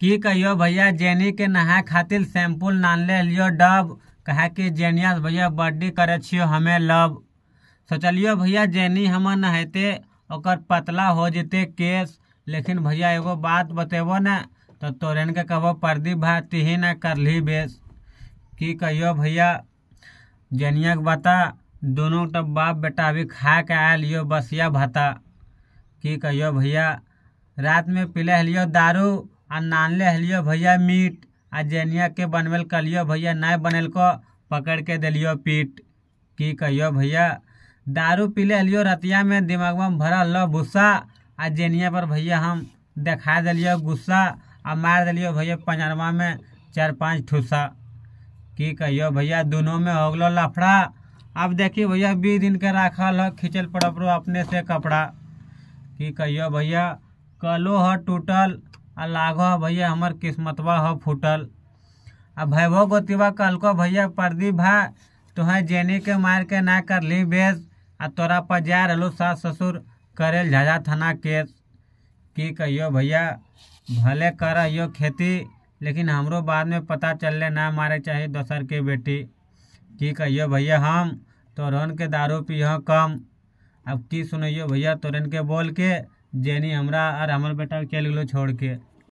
की कहियो भैया जेनी के नहा खातिर सैम्पुल नानले लियो डब कहा कि जेनिया भैया बर्थडे करे छियो हमें लव सोचलियो भैया जेनी हम नहाते और पतला हो जते केस लेकिन भैया एगो बात बतेबो न तो तोरेन के कहो परदीप भाई तिही न ली बेस की कहियो भैया जेनिया के बता दोनों तब बाप बेटा अभी खा के आए लियो बसिया भता की कहियो भैया रात में पिले लियो दारू आ नानले हलियो भैया मीट आ जेनिया के बनवेल कलियो भैया नहीं बनल पकड़ के दिलियो पीट की कहियो भैया दारू पीले हलियो रतिया में दिमाग में भरल लो भूसा आ जेनिया पर भैया हम देखा दिलियो गुस्सा आ मार दिलियो भैया पंजरवा में चार पाँच ठूसा की कहियो भैया दोनों में हो गलो लफड़ा अब देखिए भैया बीस दिन के राखल हो खिंचल पड़प अपने से कपड़ा की कहियो भैया कलो हो टूटल आ लाग भैया हमार किस्मतवा हो फूटल आ वैभव गोतिबा कहलको भैया प्रदीप भा तुहें जेनी के मार के ना कर ली बेस आ तोरा पर जा रो सास ससुर करेल झाझा थाना केस की कहियो भैया भले कर यो खेती लेकिन हमरो बाद में पता चलले ना मारे चाहिए दोसर के बेटी की कहियो भैया हम तोरन के दारू पियो कम अब की सुनियो भैया तोरन के बोल के जेनी हमरा और हमर बेटा चल गलो छोड़ के